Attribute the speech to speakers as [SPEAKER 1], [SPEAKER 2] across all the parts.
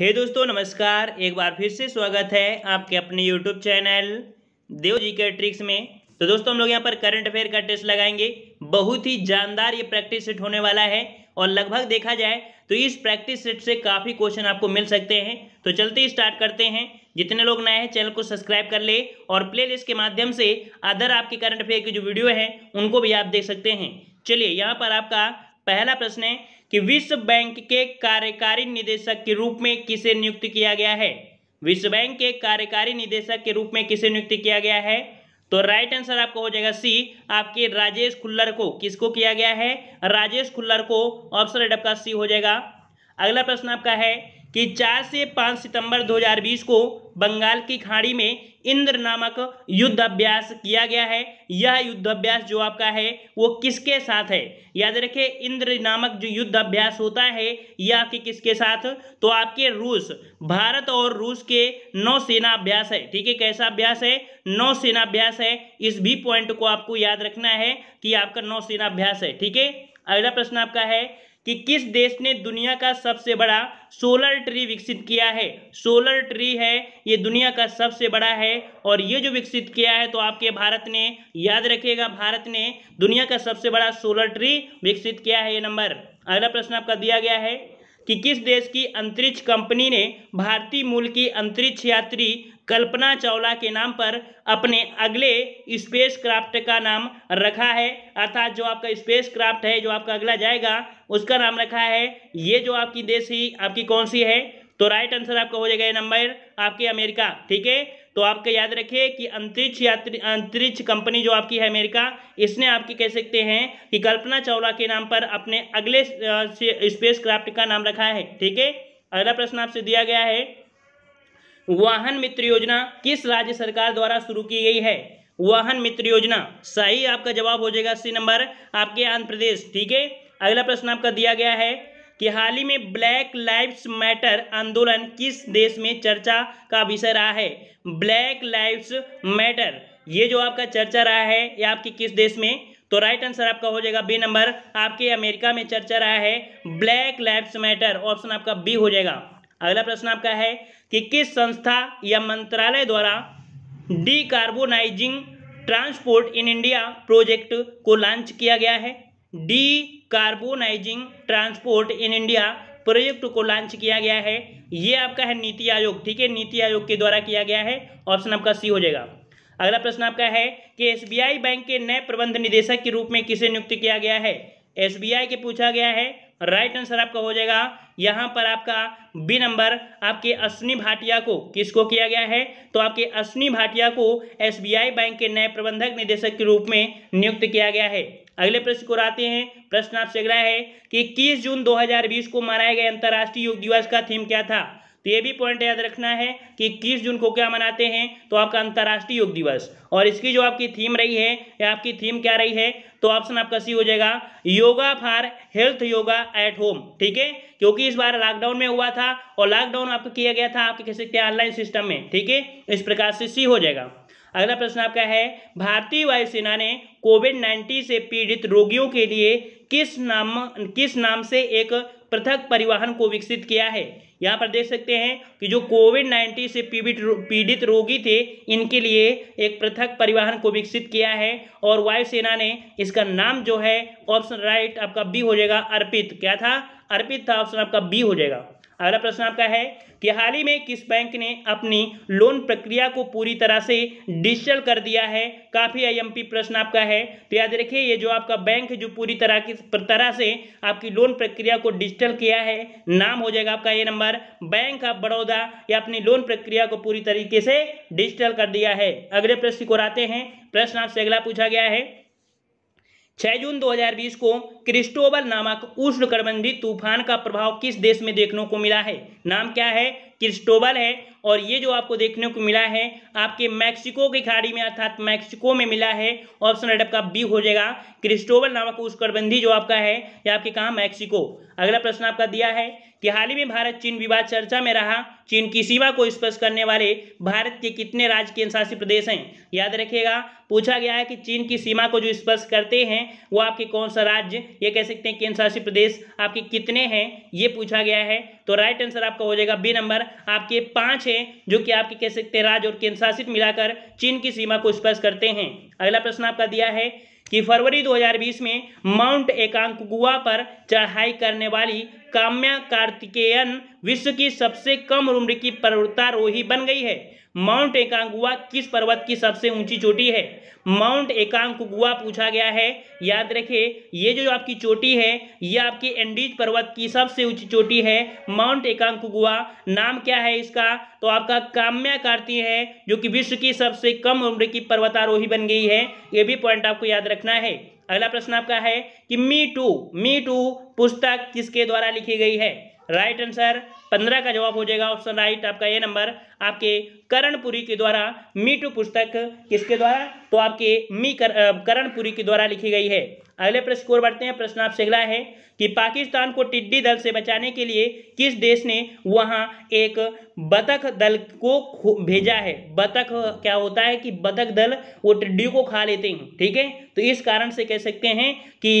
[SPEAKER 1] हे दोस्तों नमस्कार एक बार फिर से स्वागत है आपके अपने यूट्यूब चैनल देव जी के ट्रिक्स में तो दोस्तों हम लोग यहाँ पर करंट अफेयर का टेस्ट लगाएंगे बहुत ही जानदार ये प्रैक्टिस सेट होने वाला है और लगभग देखा जाए तो इस प्रैक्टिस सेट से काफ़ी क्वेश्चन आपको मिल सकते हैं तो चलते ही स्टार्ट करते हैं जितने लोग नए हैं चैनल को सब्सक्राइब कर ले और प्ले लिस्ट के माध्यम से अदर आपके करंट अफेयर की जो वीडियो है उनको भी आप देख सकते हैं चलिए यहाँ पर आपका पहला प्रश्न है कि विश्व बैंक के कार्यकारी निदेशक के रूप में किसे नियुक्त किया गया है विश्व बैंक के कार्यकारी निदेशक के रूप में किसे नियुक्त किया गया है तो राइट आंसर आपका हो जाएगा सी आपके राजेश खुल्लर को किसको किया गया है राजेश खुल्लर को ऑप्शन आपका सी हो जाएगा अगला प्रश्न आपका है कि 4 से 5 सितंबर 2020 को बंगाल की खाड़ी में इंद्र नामक युद्ध अभ्यास किया गया है यह युद्ध अभ्यास जो आपका है वो किसके साथ है याद रखें इंद्र नामक जो युद्ध अभ्यास होता है यह आपके किसके साथ तो आपके रूस भारत और रूस के नौसेना अभ्यास है ठीक है कैसा अभ्यास है नौसेना अभ्यास है इस भी पॉइंट को आपको याद रखना है कि आपका नौसेना अभ्यास है ठीक है अगला प्रश्न आपका है कि किस देश ने दुनिया का सबसे बड़ा सोलर ट्री विकसित किया है सोलर ट्री है ये दुनिया का सबसे बड़ा है और ये जो विकसित किया है तो आपके भारत ने याद रखिएगा भारत ने दुनिया का सबसे बड़ा सोलर ट्री विकसित किया है ये नंबर अगला प्रश्न आपका दिया गया है कि किस देश की अंतरिक्ष कंपनी ने भारतीय मूल की अंतरिक्ष यात्री कल्पना चावला के नाम पर अपने अगले स्पेस क्राफ्ट का नाम रखा है अर्थात जो आपका स्पेस क्राफ्ट है जो आपका अगला जाएगा उसका नाम रखा है ये जो आपकी देश ही आपकी कौन सी है तो राइट आंसर आपका हो जाएगा नंबर आपके अमेरिका ठीक है तो आपका याद रखिए कि अंतरिक्ष यात्री अंतरिक्ष कंपनी जो आपकी है अमेरिका इसने आपकी कह सकते हैं कि कल्पना चावला के नाम पर अपने अगले स्पेस क्राफ्ट का नाम रखा है ठीक है अगला प्रश्न आपसे दिया गया है वाहन मित्र योजना किस राज्य सरकार द्वारा शुरू की गई है वाहन मित्र योजना सही आपका जवाब हो जाएगा सी नंबर आपके आंध्र प्रदेश ठीक है अगला प्रश्न आपका दिया गया है कि हाल ही में ब्लैक लाइव्स मैटर आंदोलन किस देश में चर्चा का विषय रहा है ब्लैक लाइव्स मैटर ये जो आपका चर्चा रहा है ये आपके किस देश में तो राइट आंसर आपका हो जाएगा बी नंबर आपके अमेरिका में चर्चा रहा है ब्लैक लाइव्स मैटर ऑप्शन आपका बी हो जाएगा अगला प्रश्न आपका है कि किस संस्था या मंत्रालय द्वारा decarbonising transport in India project को लॉन्च किया गया है decarbonising transport in India project को लॉन्च किया गया है ये आपका है नीति आयोग ठीक है नीति आयोग के द्वारा किया गया है ऑप्शन आपका सी हो जाएगा अगला प्रश्न आपका है कि एसबीआई बैंक के नए प्रबंध निदेशक के रूप में किसे नियुक्त किया गया है एसबीआई के पूछा गया है राइट आंसर आपका हो जाएगा यहाँ पर आपका बी नंबर आपके अश्विनी भाटिया को किसको किया गया है तो आपके अश्विनी भाटिया को एसबीआई बैंक के नए प्रबंधक निदेशक के रूप में नियुक्त किया गया है अगले प्रश्न को आते हैं प्रश्न आपसे अगला है कि इक्कीस जून 2020 को मनाए गए अंतर्राष्ट्रीय योग दिवस का थीम क्या था तो ये भी पॉइंट याद रखना है कि इक्कीस जून को क्या मनाते हैं तो आपका अंतर्राष्ट्रीय योग दिवस और इसकी जो आपकी थीम रही है या आपकी थीम क्या रही है तो ऑप्शन आपका सी हो जाएगा yoga for health yoga at home ठीक है क्योंकि इस बार लॉकडाउन में हुआ था और लॉकडाउन आपका किया गया था आपके कह सकते हैं ऑनलाइन सिस्टम में ठीक है इस प्रकार से सी हो जाएगा अगला प्रश्न आपका है भारतीय वायुसेना ने कोविड नाइन्टीन से पीड़ित रोगियों के लिए किस नाम किस नाम से एक पृथक परिवहन को विकसित किया है यहाँ पर देख सकते हैं कि जो कोविड नाइन्टीन से पीड़ित पीड़ित रोगी थे इनके लिए एक पृथक परिवहन को विकसित किया है और वायुसेना ने इसका नाम जो है ऑप्शन राइट आपका बी हो जाएगा अर्पित क्या था अर्पित था ऑप्शन आपका बी हो जाएगा अगला प्रश्न आपका है कि हाल ही में किस बैंक ने अपनी लोन प्रक्रिया को पूरी तरह से डिजिटल कर दिया है काफ़ी आईएमपी प्रश्न आपका है तो याद रखिए ये जो आपका बैंक जो पूरी तरह की तरह से आपकी लोन प्रक्रिया को डिजिटल किया है नाम हो जाएगा आपका ये नंबर बैंक ऑफ बड़ौदा या अपनी लोन प्रक्रिया को पूरी तरीके से डिजिटल कर दिया है अगले प्रश्न को आते हैं प्रश्न आपसे अगला पूछा गया है 6 जून 2020 को क्रिस्टोबल नामक उष्णकटिबंधीय तूफान का प्रभाव किस देश में देखने को मिला है नाम क्या है क्रिस्टोबल है और ये जो आपको देखने को मिला है आपके मैक्सिको की खाड़ी में अर्थात मैक्सिको में मिला है ऑप्शन राइट आपका बी हो जाएगा क्रिस्टोबल नामक उष्करबंधी जो आपका है या आपके कहाँ मैक्सिको अगला प्रश्न आपका दिया है कि हाल ही में भारत चीन विवाद चर्चा में रहा चीन की सीमा को स्पर्श करने वाले भारत के कितने राज्य के शासित प्रदेश हैं याद रखिएगा पूछा गया है कि चीन की सीमा को जो स्पर्श करते हैं वो आपके कौन सा राज्य ये कह सकते हैं केंद्र शासित प्रदेश आपके कितने हैं ये पूछा गया है तो राइट आंसर आपका हो जाएगा बी नंबर आपके पांच हैं जो कि आपके कह सकते हैं राज्य और केंद्र शासित मिलाकर चीन की सीमा को स्पर्श करते हैं अगला प्रश्न आपका दिया है कि फरवरी 2020 में माउंट एकांकुआ पर चढ़ाई करने वाली काम्या कार्तिकेयन विश्व की सबसे कम उम्र की पर्वतारोही बन गई है माउंट एकांकुआ किस पर्वत की सबसे ऊंची चोटी है माउंट एकांकुआ पूछा गया है याद रखे ये जो आपकी चोटी है ये आपकी एंडीज पर्वत की सबसे ऊंची चोटी है माउंट एकांकुआ नाम क्या है इसका तो आपका काम्या कार्ती है जो कि विश्व की सबसे कम उम्र की पर्वतारोही बन गई है ये भी पॉइंट आपको याद रखना है अगला प्रश्न आपका है कि मी टू मी टू पुस्तक किसके द्वारा लिखी गई है राइट आंसर पंद्रह का जवाब हो जाएगा ऑप्शन राइट आपका ए नंबर आपके करणपुरी के द्वारा मीटू पुस्तक किसके द्वारा तो आपके मी कर, करणपुरी के द्वारा लिखी गई है अगले प्रश्न की बढ़ते हैं प्रश्न आपसे अगला है कि पाकिस्तान को टिड्डी दल से बचाने के लिए किस देश ने वहां एक बतख दल को भेजा है बतख क्या होता है कि बतख दल वो टिड्डियों को खा लेते हैं ठीक है तो इस कारण से कह सकते हैं कि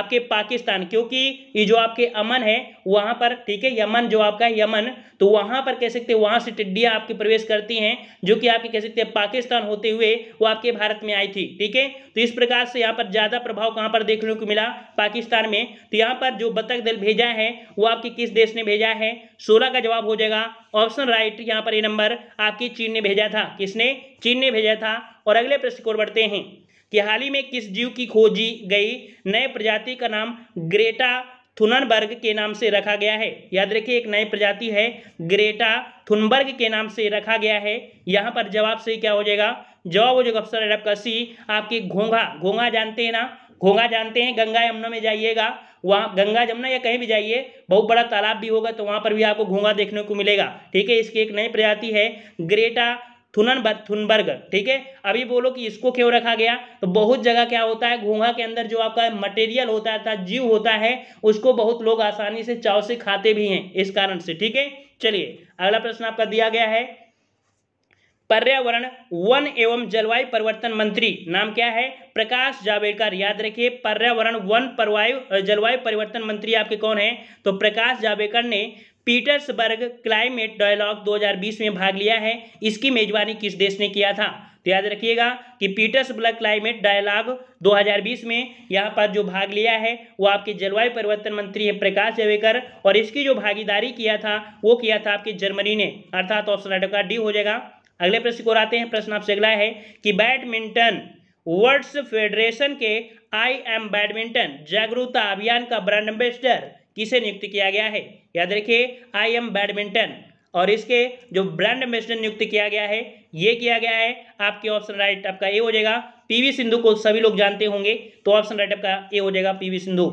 [SPEAKER 1] आपके पाकिस्तान क्योंकि ये जो आपके अमन है वहां पर ठीक है यमन जो आपका है यमन तो वहां पर कह सकते हैं वहां से टिड्डियां आपके प्रवेश करती हैं जो कि आपके कह सकते हैं पाकिस्तान होते हुए वो आपके भारत में आई थी ठीक है तो इस प्रकार से यहाँ पर ज्यादा प्रभाव कहाँ पर देखने को मिला पाकिस्तान में तो यहाँ पर जो बतख दल भेजा है वो आपके किस देश ने भेजा है सोलह का जवाब हो जाएगा ऑप्शन राइट यहाँ पर ये नंबर आपके चीन ने भेजा था किसने चीन ने भेजा था और अगले प्रश्न को बढ़ते हैं कि हाल ही में किस जीव की खोजी गई नए प्रजाति का नाम ग्रेटा थुनबर्ग के नाम से रखा गया है याद रखिए एक नई प्रजाति है ग्रेटा थुनबर्ग के नाम से रखा गया है यहाँ पर जवाब सही क्या हो जाएगा जवाब हो जाएगा ऑप्शन आपका सी आपके घोंघा घोंघा जानते हैं ना घोंघा जानते हैं गंगा यमुना में जाइएगा वहाँ गंगा जमुना या कहीं भी जाइए बहुत बड़ा तालाब भी होगा तो वहाँ पर भी आपको घोंघा देखने को मिलेगा ठीक है इसकी एक नई प्रजाति है ग्रेटा थुननबर थुनबर्गर ठीक है अभी बोलो कि इसको क्यों रखा गया तो बहुत जगह क्या होता है घोंघा के अंदर जो आपका मटेरियल होता है जीव होता है उसको बहुत लोग आसानी से चाव से खाते भी हैं इस कारण से ठीक है चलिए अगला प्रश्न आपका दिया गया है पर्यावरण वन एवं जलवायु परिवर्तन मंत्री नाम क्या है प्रकाश जावड़ेकर याद रखिए पर्यावरण वन परवायु जलवायु परिवर्तन मंत्री आपके कौन है तो प्रकाश जावड़ेकर ने पीटर्सबर्ग क्लाइमेट डायलॉग 2020 में भाग लिया है इसकी मेजबानी किस देश ने किया था तो याद रखिएगा कि पीटर्सबर्ग क्लाइमेट डायलॉग 2020 में यहाँ पर जो भाग लिया है वो आपके जलवायु परिवर्तन मंत्री है प्रकाश जावड़ेकर और इसकी जो भागीदारी किया था वो किया था आपके जर्मनी ने अर्थात ऑप्शन का डी हो जाएगा अगले प्रश्न को आते हैं प्रश्न आपसे अगला है कि बैडमिंटन वर्ल्ड फेडरेशन के आई एम बैडमिंटन जागरूकता अभियान का ब्रांड एम्बेसडर किसे नियुक्त किया गया है याद रखिए आई एम बैडमिंटन और इसके जो ब्रांड एम्बेसडर नियुक्त किया गया है ये किया गया है आपके ऑप्शन राइट आपका ए हो जाएगा पीवी सिंधु को सभी लोग जानते होंगे तो ऑप्शन राइट आपका ए हो जाएगा पीवी सिंधु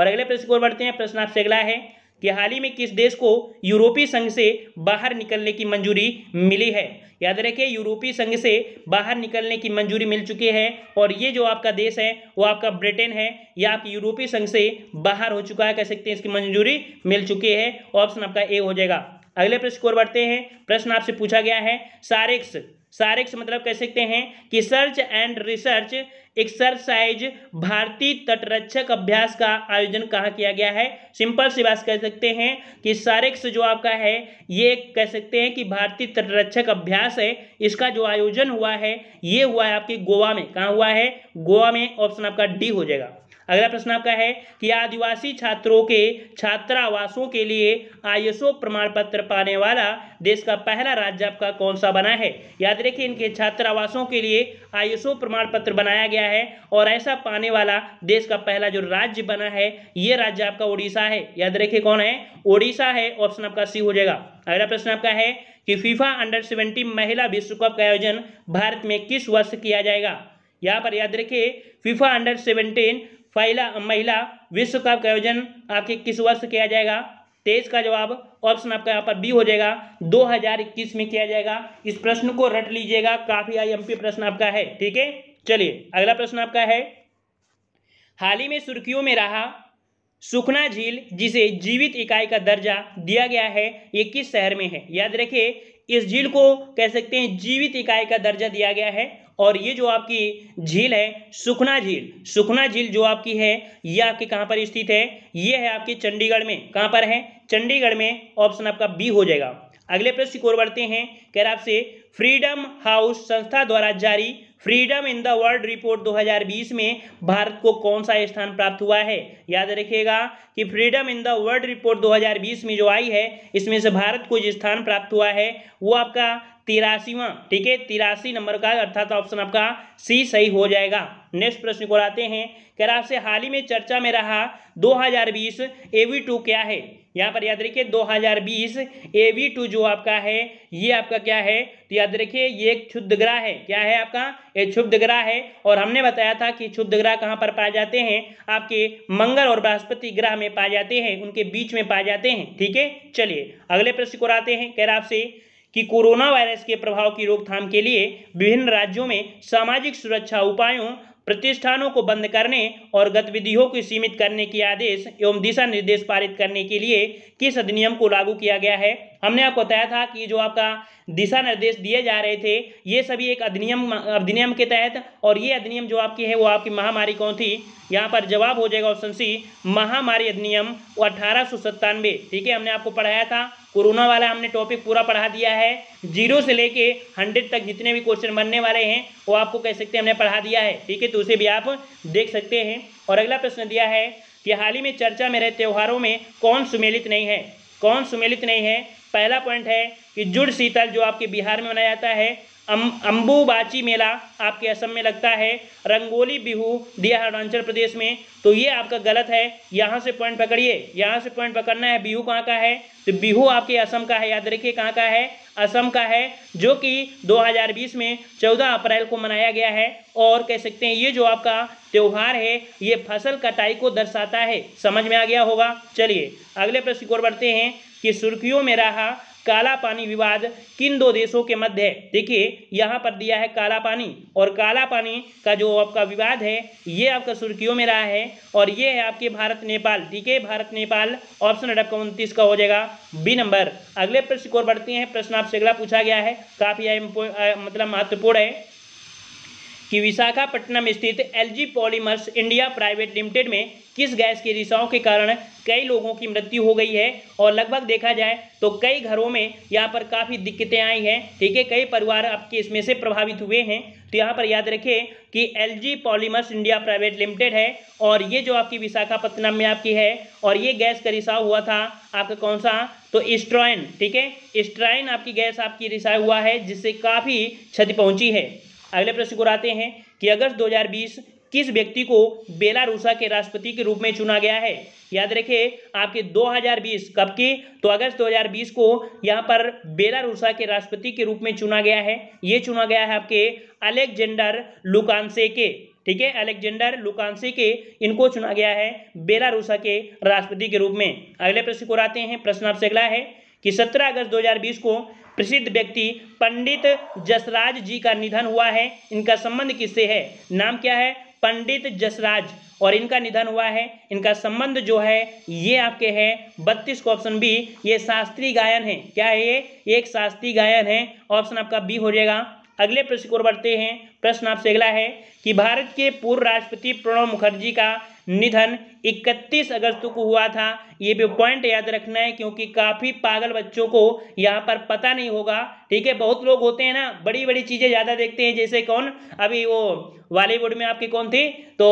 [SPEAKER 1] और अगले प्रश्न को बढ़ते हैं प्रश्न आपसे अगला है कि हाल ही में किस देश को यूरोपीय संघ से बाहर निकलने की मंजूरी मिली है याद रखिए यूरोपीय संघ से बाहर निकलने की मंजूरी मिल चुकी है और ये जो आपका देश है वो आपका ब्रिटेन है या आप यूरोपीय संघ से बाहर हो चुका है कह सकते हैं इसकी मंजूरी मिल चुकी है ऑप्शन आपका ए हो जाएगा अगले प्रश्न की ओर बढ़ते हैं प्रश्न आपसे पूछा गया है सारिक्स सारेक्स मतलब कह सकते हैं कि सर्च एंड रिसर्च एक्सरसाइज भारतीय तटरक्षक अभ्यास का आयोजन कहाँ किया गया है सिंपल सी बात कह सकते हैं कि सारेक्स जो आपका है ये कह सकते हैं कि भारतीय तटरक्षक अभ्यास है इसका जो आयोजन हुआ है ये हुआ है आपकी गोवा में कहाँ हुआ है गोवा में ऑप्शन आपका डी हो जाएगा अगला प्रश्न आपका है कि आदिवासी छात्रों के छात्रावासों के लिए आईएसओ प्रमाण पत्र पाने वाला देश का पहला राज्य आपका कौन सा बना है याद रखिए इनके छात्रावासों के लिए आईएसओ प्रमाण पत्र बनाया गया है और ऐसा पाने वाला देश का पहला जो राज्य बना है ये राज्य आपका ओडिशा है याद रखिए कौन है ओडिशा है ऑप्शन आपका सी हो जाएगा अगला प्रश्न आपका है कि फीफा अंडर सेवेंटी महिला विश्व कप का आयोजन भारत में किस वर्ष किया जाएगा यहाँ पर याद रखिए फीफा अंडर सेवेंटीन पहला महिला विश्व कप का आयोजन आपके किस वर्ष किया जाएगा तेईस का जवाब ऑप्शन आपका यहाँ पर बी हो जाएगा 2021 में किया जाएगा इस प्रश्न को रट लीजिएगा काफी आईएमपी प्रश्न आपका है ठीक है चलिए अगला प्रश्न आपका है हाल ही में सुर्खियों में रहा सुखना झील जिसे जीवित इकाई का दर्जा दिया गया है ये किस शहर में है याद रखिए इस झील को कह सकते हैं जीवित इकाई का दर्जा दिया गया है और ये जो आपकी झील है सुखना झील सुखना झील जो आपकी है ये आपके कहाँ पर स्थित है ये है आपकी चंडीगढ़ में कहाँ पर है चंडीगढ़ में ऑप्शन आपका बी हो जाएगा अगले प्रश्न की ओर बढ़ते हैं कह रहा आपसे फ्रीडम हाउस संस्था द्वारा जारी freedom in the world report 2020 में भारत को कौन सा स्थान प्राप्त हुआ है याद रखिएगा कि freedom in the world report 2020 में जो आई है इसमें से भारत को जो स्थान प्राप्त हुआ है वो आपका तिरासीवा ठीक है तिरासी नंबर का अर्थात ऑप्शन आपका सी सही हो जाएगा नेक्स्ट प्रश्न को लाते हैं कह रहा आपसे हाल ही में चर्चा में रहा 2020 एवी टू क्या है यहाँ पर याद रखिए 2020 एवी टू जो आपका है ये आपका क्या है तो याद रखिए ये एक ग्रह है क्या है आपका ये ग्रह है और हमने बताया था कि ग्रह कहाँ पर पाए जाते हैं आपके मंगल और बृहस्पति ग्रह में पाए जाते हैं उनके बीच में पाए जाते हैं ठीक है चलिए अगले प्रश्न को लाते हैं कह रहा आपसे कि कोरोना वायरस के प्रभाव की रोकथाम के लिए विभिन्न राज्यों में सामाजिक सुरक्षा उपायों प्रतिष्ठानों को बंद करने और गतिविधियों को सीमित करने के आदेश एवं दिशा निर्देश पारित करने के लिए किस अधिनियम को लागू किया गया है हमने आपको बताया था कि जो आपका दिशा निर्देश दिए जा रहे थे ये सभी एक अधिनियम अधिनियम के तहत और ये अधिनियम जो आपकी है वो आपकी महामारी कौन थी यहाँ पर जवाब हो जाएगा ऑप्शन सी महामारी अधिनियम अठारह ठीक है हमने आपको पढ़ाया था कोरोना वाला हमने टॉपिक पूरा पढ़ा दिया है जीरो से लेके हंड्रेड तक जितने भी क्वेश्चन बनने वाले हैं वो आपको कह सकते हैं हमने पढ़ा दिया है ठीक है तो उसे भी आप देख सकते हैं और अगला प्रश्न दिया है कि हाल ही में चर्चा में रहे त्योहारों में कौन सुमेलित नहीं है कौन सुमेलित नहीं है पहला पॉइंट है कि जुड़ शीतल जो आपके बिहार में मनाया जाता है अम अम्बुबाची मेला आपके असम में लगता है रंगोली बिहू दिया अरुणाचल प्रदेश में तो ये आपका गलत है यहाँ से पॉइंट पकड़िए यहाँ से पॉइंट पकड़ना है बिहू कहाँ का है तो बिहू आपके असम का है याद रखिए कहाँ का है असम का है जो कि 2020 में 14 अप्रैल को मनाया गया है और कह सकते हैं ये जो आपका त्यौहार है ये फसल कटाई को दर्शाता है समझ में आ गया होगा चलिए अगले प्रश्न की ओर बढ़ते हैं कि सुर्खियों में रहा काला पानी विवाद किन दो देशों के मध्य है देखिए यहाँ पर दिया है काला पानी और काला पानी का जो आपका विवाद है ये आपका सुर्खियों में रहा है और ये है आपके भारत नेपाल ठीक है भारत नेपाल ऑप्शन आपका उनतीस का हो जाएगा बी नंबर अगले प्रश्न की ओर बढ़ते हैं प्रश्न आपसे अगला पूछा गया है काफ़ी मतलब महत्वपूर्ण है कि विशाखापट्टनम स्थित LG polymers India private limited में किस गैस के रिसाव के कारण कई लोगों की मृत्यु हो गई है और लगभग देखा जाए तो कई घरों में यहाँ पर काफ़ी दिक्कतें आई हैं ठीक है कई परिवार आपके इसमें से प्रभावित हुए हैं तो यहाँ पर याद रखिए कि L G polymers India private limited है और ये जो आपकी विशाखापट्टनम में आपकी है और ये गैस का रिसाव हुआ था आपका कौन सा तो इस्ट्राइन ठीक है स्ट्राइन आपकी गैस आपकी रिसाव हुआ है जिससे काफ़ी क्षति पहुंची है अगले प्रश्न को आते हैं कि अगस्त 2020 किस व्यक्ति को बेलारूसा के राष्ट्रपति के रूप में चुना गया है याद रखिए आपके 2020 कब के तो अगस्त 2020 को यहाँ पर बेलारूसा के राष्ट्रपति के रूप में चुना गया है ये चुना गया है आपके अलेक्जेंडर लुकानसे के ठीक है अलेक्जेंडर लुकानसे के इनको चुना गया है बेलारूसा के राष्ट्रपति के रूप में अगले प्रश्न को आते हैं प्रश्न आपसे अगला है कि 17 अगस्त 2020 को प्रसिद्ध व्यक्ति पंडित जसराज जी का निधन हुआ है इनका संबंध किससे है नाम क्या है पंडित जसराज और इनका निधन हुआ है इनका संबंध जो है ये आपके है बत्तीस को ऑप्शन बी ये शास्त्रीय गायन है क्या है ये एक शास्त्रीय गायन है ऑप्शन आपका बी हो जाएगा अगले प्रश्न को बढ़ते हैं प्रश्न आपसे अगला है कि भारत के पूर्व राष्ट्रपति प्रणब मुखर्जी का निधन 31 अगस्त को हुआ था ये भी पॉइंट याद रखना है क्योंकि काफ़ी पागल बच्चों को यहाँ पर पता नहीं होगा ठीक है बहुत लोग होते हैं ना बड़ी बड़ी चीज़ें ज़्यादा देखते हैं जैसे कौन अभी वो बॉलीवुड में आपकी कौन थी तो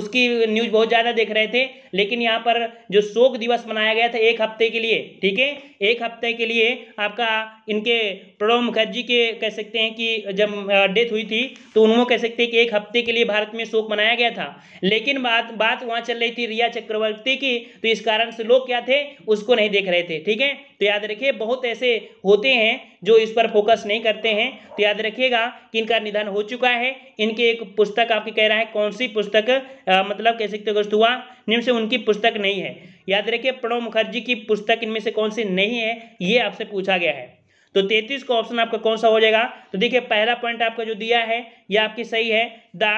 [SPEAKER 1] उसकी न्यूज़ बहुत ज़्यादा देख रहे थे लेकिन यहाँ पर जो शोक दिवस मनाया गया था एक हफ्ते के लिए ठीक है एक हफ्ते के लिए आपका इनके प्रणब मुखर्जी के कह सकते हैं कि जब डेथ हुई थी तो उन्होंने कह सकते हैं कि एक हफ्ते के लिए भारत में शोक मनाया गया था लेकिन बात बात वहां चल रही थी रिया चक्रवर्ती की तो इस कारण से लोग क्या थे उसको नहीं देख रहे थे ठीक है तो याद रखिए बहुत ऐसे होते हैं जो इस पर फोकस नहीं करते हैं तो याद रखिएगा कि इनका निधन हो चुका है इनके एक पुस्तक आपके कह रहा है कौन सी पुस्तक आ, मतलब कह सकते हो हुआ निम्न से उनकी पुस्तक नहीं है याद रखिए प्रणव मुखर्जी की पुस्तक इनमें से कौन सी नहीं है ये आपसे पूछा गया है तो तैतीस का ऑप्शन आपका कौन सा हो जाएगा तो देखिए पहला पॉइंट आपका जो दिया है ये आपकी सही है द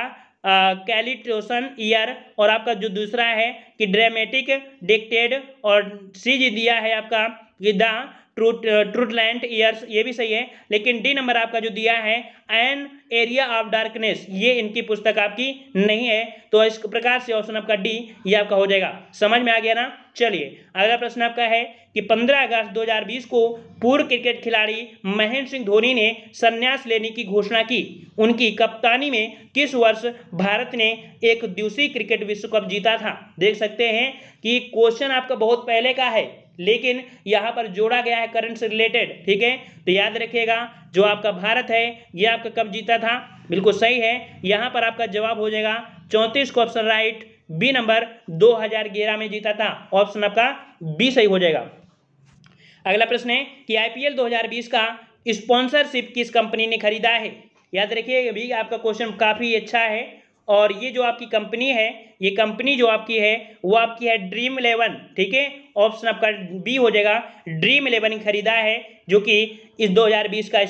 [SPEAKER 1] कैलिटोसन ईयर और आपका जो दूसरा है कि ड्रामेटिक डिक्टेड और सीज दिया है आपका कि द ट्रूट ट्रूथलैंड ईयर्स ये भी सही है लेकिन डी नंबर आपका जो दिया है एन एरिया ऑफ डार्कनेस ये इनकी पुस्तक आपकी नहीं है तो इस प्रकार से ऑप्शन आपका डी ये आपका हो जाएगा समझ में आ गया ना चलिए अगला प्रश्न आपका है कि 15 अगस्त 2020 को पूर्व क्रिकेट खिलाड़ी महेंद्र सिंह धोनी ने संन्यास लेने की घोषणा की उनकी कप्तानी में किस वर्ष भारत ने एक दिवसीय क्रिकेट विश्व कप जीता था देख सकते हैं कि क्वेश्चन आपका बहुत पहले का है लेकिन यहां पर जोड़ा गया है करंट से रिलेटेड ठीक है तो याद रखिएगा जो आपका भारत है ये आपका कब जीता था बिल्कुल सही है यहां पर आपका जवाब हो जाएगा चौंतीस को ऑप्शन राइट बी नंबर 2011 में जीता था ऑप्शन आपका बी सही हो जाएगा अगला प्रश्न है कि आईपीएल 2020 का स्पॉन्सरशिप किस कंपनी ने खरीदा है याद रखिए अभी आपका क्वेश्चन काफ़ी अच्छा है और ये जो आपकी कंपनी है ये कंपनी जो आपकी है वो आपकी है ड्रीम इलेवन ठीक है ऑप्शन आपका बी हो जाएगा ड्रीम इलेवन खरीदा है जो कि इस 2020 का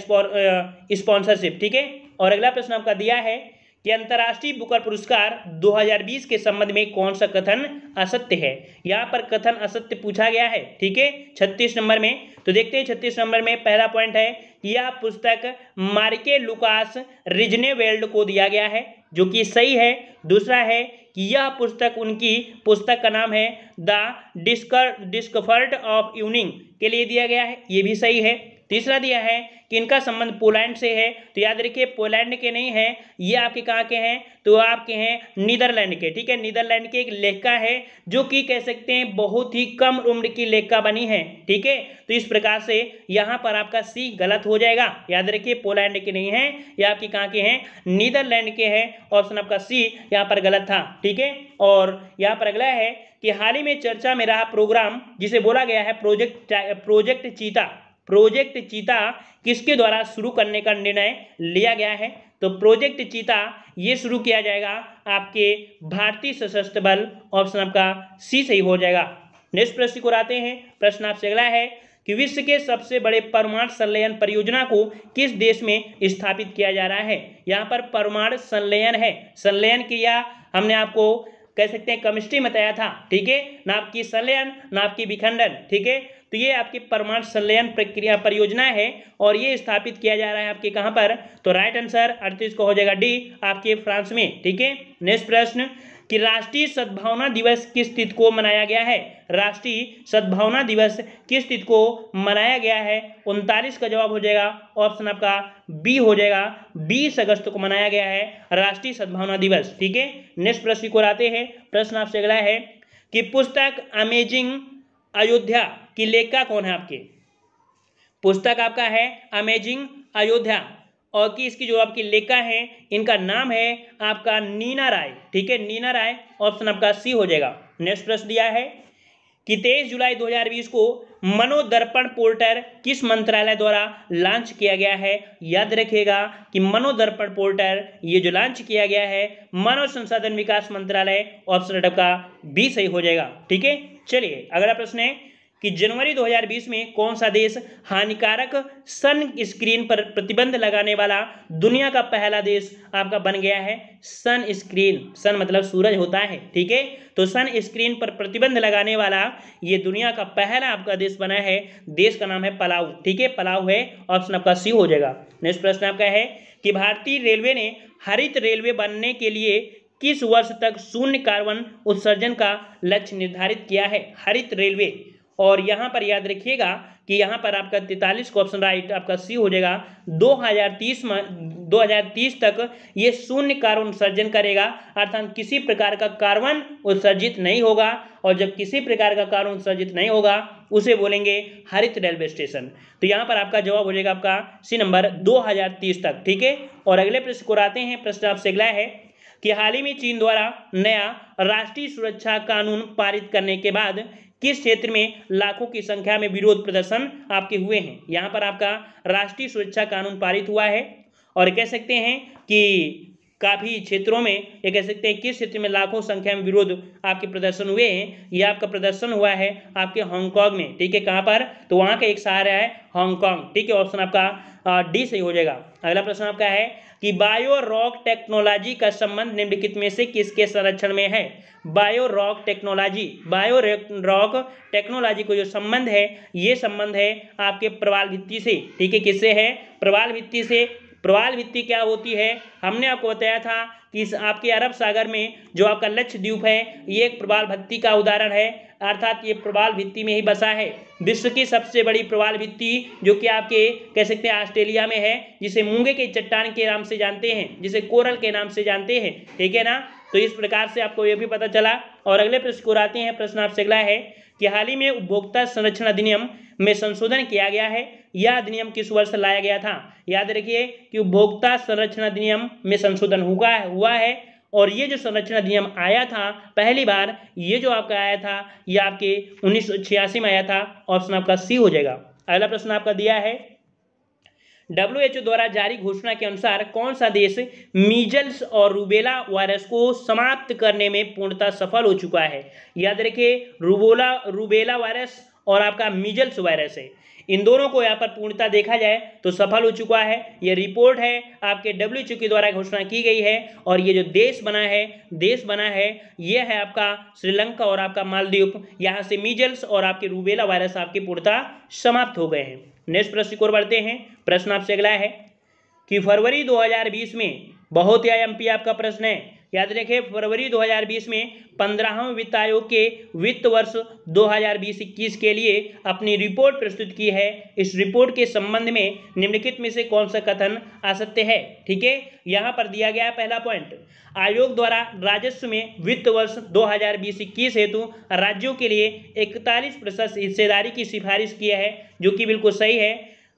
[SPEAKER 1] स्पॉन्सरशिप ठीक है और अगला प्रश्न आपका दिया है कि अंतर्राष्ट्रीय बुकर पुरस्कार 2020 के संबंध में कौन सा कथन असत्य है यहाँ पर कथन असत्य पूछा गया है ठीक है छत्तीस नंबर में तो देखते हैं छत्तीस नंबर में पहला पॉइंट है यह पुस्तक मार्के लुकास रिजने को दिया गया है जो कि सही है दूसरा है कि यह पुस्तक उनकी पुस्तक का नाम है द डिस्कर डिस्कफर्ट ऑफ यूनिंग के लिए दिया गया है ये भी सही है तीसरा दिया है कि इनका संबंध पोलैंड से है तो याद रखिए पोलैंड के नहीं है ये आपके कहाँ के हैं तो आपके हैं नीदरलैंड के ठीक है नीदरलैंड के एक लेखिका है जो कि कह सकते हैं बहुत ही कम उम्र की लेखिका बनी है ठीक है तो इस प्रकार से यहाँ पर आपका सी गलत हो जाएगा याद रखिए पोलैंड के नहीं है ये आपके कहाँ के हैं नीदरलैंड के हैं ऑप्शन आपका सी यहाँ पर गलत था ठीक है और यहाँ पर अगला है कि हाल ही में चर्चा में रहा प्रोग्राम जिसे बोला गया है प्रोजेक्ट प्रोजेक्ट चीता प्रोजेक्ट चीता किसके द्वारा शुरू करने का निर्णय लिया गया है तो प्रोजेक्ट चीता ये शुरू किया जाएगा आपके भारतीय सशस्त्र बल ऑप्शन आपका सी सही हो जाएगा नेक्स्ट प्रश्न को आते हैं प्रश्न आपसे अगला है कि विश्व के सबसे बड़े परमाणु संलयन परियोजना को किस देश में स्थापित किया जा रहा है यहाँ पर परमाणु संलयन है संलयन क्रिया हमने आपको कह सकते हैं केमिस्ट्री में बताया था ठीक है ना आपकी संलयन ना आपकी विखंडन ठीक है तो ये आपकी परमाणु संलयन प्रक्रिया परियोजना है और ये स्थापित किया जा रहा है आपके कहाँ पर तो राइट आंसर अड़तीस को हो जाएगा डी आपके फ्रांस में ठीक है नेक्स्ट प्रश्न कि राष्ट्रीय सद्भावना दिवस किस तिथि को मनाया गया है राष्ट्रीय सद्भावना दिवस किस तिथि को मनाया गया है उनतालीस का जवाब हो जाएगा ऑप्शन आपका बी हो जाएगा बीस अगस्त को मनाया गया है राष्ट्रीय सद्भावना दिवस ठीक है नेक्स्ट प्रश्न को आते हैं प्रश्न आपसे अगला है कि पुस्तक अमेजिंग अयोध्या की लेखा कौन है आपके पुस्तक आपका है अमेजिंग अयोध्या और कि इसकी जो आपकी लेखा है इनका नाम है आपका नीना राय ठीक है नीना राय ऑप्शन आपका सी हो जाएगा नेक्स्ट प्रश्न दिया है कि तेईस जुलाई 2020 को मनोदर्पण पोर्टल किस मंत्रालय द्वारा लॉन्च किया गया है याद रखिएगा कि मनोदर्पण पोर्टल ये जो लॉन्च किया गया है मानव संसाधन विकास मंत्रालय ऑप्शन का बी सही हो जाएगा ठीक है चलिए अगला प्रश्न है कि जनवरी 2020 में कौन सा देश हानिकारक सन स्क्रीन पर प्रतिबंध लगाने वाला दुनिया का पहला देश आपका बन गया है सन स्क्रीन सन मतलब सूरज होता है ठीक है तो सन स्क्रीन पर प्रतिबंध लगाने वाला ये दुनिया का पहला आपका देश बना है देश का नाम है पलाव ठीक है पलाव है ऑप्शन आपका सी हो जाएगा नेक्स्ट प्रश्न आपका है कि भारतीय रेलवे ने हरित रेलवे बनने के लिए किस वर्ष तक शून्य कार्बन उत्सर्जन का लक्ष्य निर्धारित किया है हरित रेलवे और यहाँ पर याद रखिएगा कि यहाँ पर आपका तैतालीस का ऑप्शन राइट आपका सी हो जाएगा 2030 में 2030 तक ये शून्य कार्बन उत्सर्जन करेगा अर्थात किसी प्रकार का कार्बन उत्सर्जित नहीं होगा और जब किसी प्रकार का कार्बन उत्सर्जित नहीं होगा उसे बोलेंगे हरित रेलवे स्टेशन तो यहाँ पर आपका जवाब हो जाएगा आपका सी नंबर दो तक ठीक है और अगले प्रश्न को आते हैं प्रश्न आपसे अगला है कि हाल ही में चीन द्वारा नया राष्ट्रीय सुरक्षा कानून पारित करने के बाद किस क्षेत्र में लाखों की संख्या में विरोध प्रदर्शन आपके हुए हैं यहाँ पर आपका राष्ट्रीय सुरक्षा कानून पारित हुआ है और कह सकते हैं कि काफ़ी क्षेत्रों में ये कह सकते हैं किस क्षेत्र में लाखों संख्या में विरोध आपके प्रदर्शन हुए हैं ये आपका प्रदर्शन हुआ है आपके हांगकांग में ठीक है कहाँ पर तो वहाँ का एक सहारा है हांगकांग ठीक है ऑप्शन आपका डी सही हो जाएगा अगला प्रश्न आपका है कि बायो रॉक टेक्नोलॉजी का संबंध निम्नलिखित में से किसके संरक्षण में है bio rock technology bio rock technology को जो संबंध है ये संबंध है आपके प्रवाल भित्ति से ठीक है किससे है प्रवाल भित्ति से प्रवाल भित्ति क्या होती है हमने आपको बताया था कि इस आपके अरब सागर में जो आपका लक्षद्वीप है ये एक प्रवाल भत्ती का उदाहरण है अर्थात ये प्रवाल भित्ति में ही बसा है विश्व की सबसे बड़ी प्रवाल भित्ति जो कि आपके कह सकते हैं ऑस्ट्रेलिया में है जिसे मूंगे के चट्टान के नाम से जानते हैं जिसे कोरल के नाम से जानते हैं ठीक है ना तो इस प्रकार से आपको ये भी पता चला और अगले प्रश्न को आते हैं प्रश्न आपसे अगला है कि हाल ही में उपभोक्ता संरक्षण अधिनियम में संशोधन किया गया है यह अधिनियम किस वर्ष लाया गया था याद रखिए कि उपभोक्ता संरक्षण अधिनियम में संशोधन हुआ है हुआ है और ये जो संरक्षण अधिनियम आया था पहली बार ये जो आपका आया था ये आपके उन्नीस में आया था ऑप्शन आपका सी हो जाएगा अगला प्रश्न आपका दिया है डब्ल्यूएचओ द्वारा जारी घोषणा के अनुसार कौन सा देश मीजल्स और रूबेला वायरस को समाप्त करने में पूर्णतः सफल हो चुका है याद रखिए रूबोला रूबेला वायरस और आपका मीजल्स वायरस है इन दोनों को यहाँ पर पूर्णता देखा जाए तो सफल हो चुका है ये रिपोर्ट है आपके डब्ल्यू के द्वारा घोषणा की गई है और ये जो देश बना है देश बना है ये है आपका श्रीलंका और आपका मालदीव यहाँ से मीजल्स और आपके रूबेला वायरस आपकी पूर्णता समाप्त हो गए हैं नेक्स्ट प्रश्न को बढ़ते हैं प्रश्न आपसे अगला है कि फरवरी 2020 में बहुत ही आई आपका प्रश्न है याद रखें फरवरी 2020 में पंद्रहवें वित्त आयोग के वित्त वर्ष 2021 के लिए अपनी रिपोर्ट प्रस्तुत की है इस रिपोर्ट के संबंध में निम्नलिखित में से कौन सा कथन आ सकते हैं ठीक है यहाँ पर दिया गया पहला पॉइंट आयोग द्वारा राजस्व में वित्त वर्ष 2021 हेतु राज्यों के लिए इकतालीस हिस्सेदारी की सिफारिश किया है जो कि बिल्कुल सही है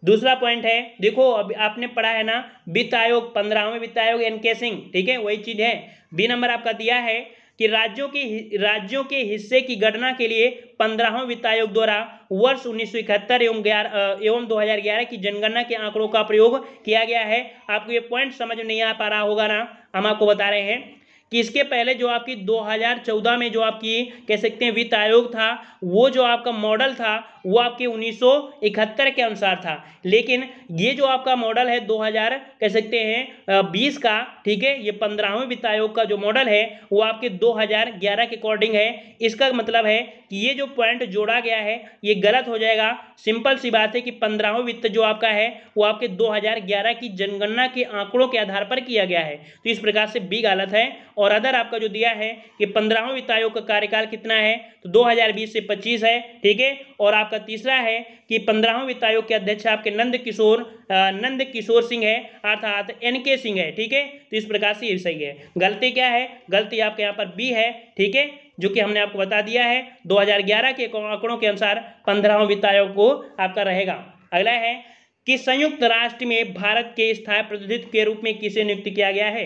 [SPEAKER 1] दूसरा पॉइंट है देखो अभी आपने पढ़ा है ना वित्त आयोग पंद्रहवें वित्त आयोग एन के सिंह ठीक है वही चीज है बी नंबर आपका दिया है कि राज्यों के राज्यों के हिस्से की गणना के लिए पंद्रहवें वित्त आयोग द्वारा वर्ष उन्नीस सौ इकहत्तर एवं ग्यारह एवं ग्यारह की जनगणना के आंकड़ों का प्रयोग किया गया है आपको ये पॉइंट समझ में नहीं आ पा रहा होगा ना हम आपको बता रहे हैं कि इसके पहले जो आपकी 2014 में जो आपकी कह सकते हैं वित्त आयोग था वो जो आपका मॉडल था वो आपके 1971 के अनुसार था लेकिन ये जो आपका मॉडल है 2000 कह सकते हैं 20 का ठीक है ये पंद्रहवें वित्त आयोग का जो मॉडल है वो आपके 2011 के अकॉर्डिंग है इसका मतलब है कि ये जो पॉइंट जोड़ा गया है ये गलत हो जाएगा सिंपल सी बात है कि पंद्रहवें वित्त जो आपका है वो आपके दो की जनगणना के आंकड़ों के आधार पर किया गया है तो इस प्रकार से बी गलत है और और अदर आपका जो दिया है कि पंद्रहवें वित्त आयोग का कार्यकाल कितना है तो 2020 से 25 है ठीक है और आपका तीसरा है कि पंद्रहवें वित्त आयोग के अध्यक्ष आपके नंद किशोर नंद किशोर सिंह है अर्थात एन के सिंह है ठीक है तो इस प्रकार से ये सही है गलती क्या है गलती आपके यहाँ पर बी है ठीक है जो कि हमने आपको बता दिया है 2011 के आंकड़ों के अनुसार पंद्रहवें वित्त आयोग को आपका रहेगा अगला है कि संयुक्त राष्ट्र में भारत के स्थायी प्रतिनिधित्व के रूप में किसे नियुक्त किया गया है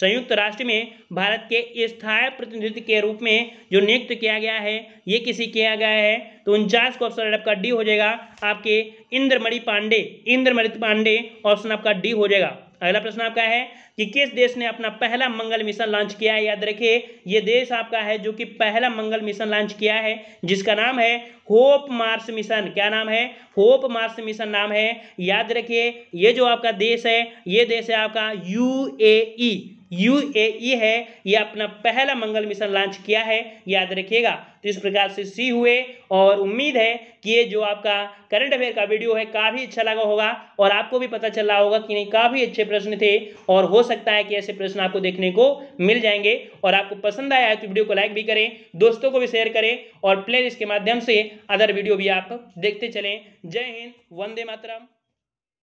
[SPEAKER 1] संयुक्त राष्ट्र में भारत के स्थायी प्रतिनिधित्व के रूप में जो नियुक्त किया गया है ये किसी किया गया है तो उनचास को ऑप्शन आपका डी हो जाएगा आपके इंद्रमणि पांडे इंद्रमणि पांडे ऑप्शन आपका डी हो जाएगा अगला प्रश्न आपका है कि किस देश ने अपना पहला मंगल मिशन लॉन्च किया है याद रखिए ये देश आपका है जो कि पहला मंगल मिशन लॉन्च किया है जिसका नाम है होप मार्स मिशन क्या नाम है होप मार्स मिशन नाम है याद रखिए ये जो आपका देश है ये देश है आपका यूएई यूएई e है ये अपना पहला मंगल मिशन लॉन्च किया है याद रखिएगा तो इस प्रकार से सी हुए और उम्मीद है कि ये जो आपका करंट अफेयर का वीडियो है काफ़ी अच्छा लगा होगा और आपको भी पता चल रहा होगा कि नहीं काफ़ी अच्छे प्रश्न थे और हो सकता है कि ऐसे प्रश्न आपको देखने को मिल जाएंगे और आपको पसंद आया है तो वीडियो को लाइक भी करें दोस्तों को भी शेयर करें और प्ले के माध्यम से अदर वीडियो भी आप देखते चलें जय हिंद वंदे मातरम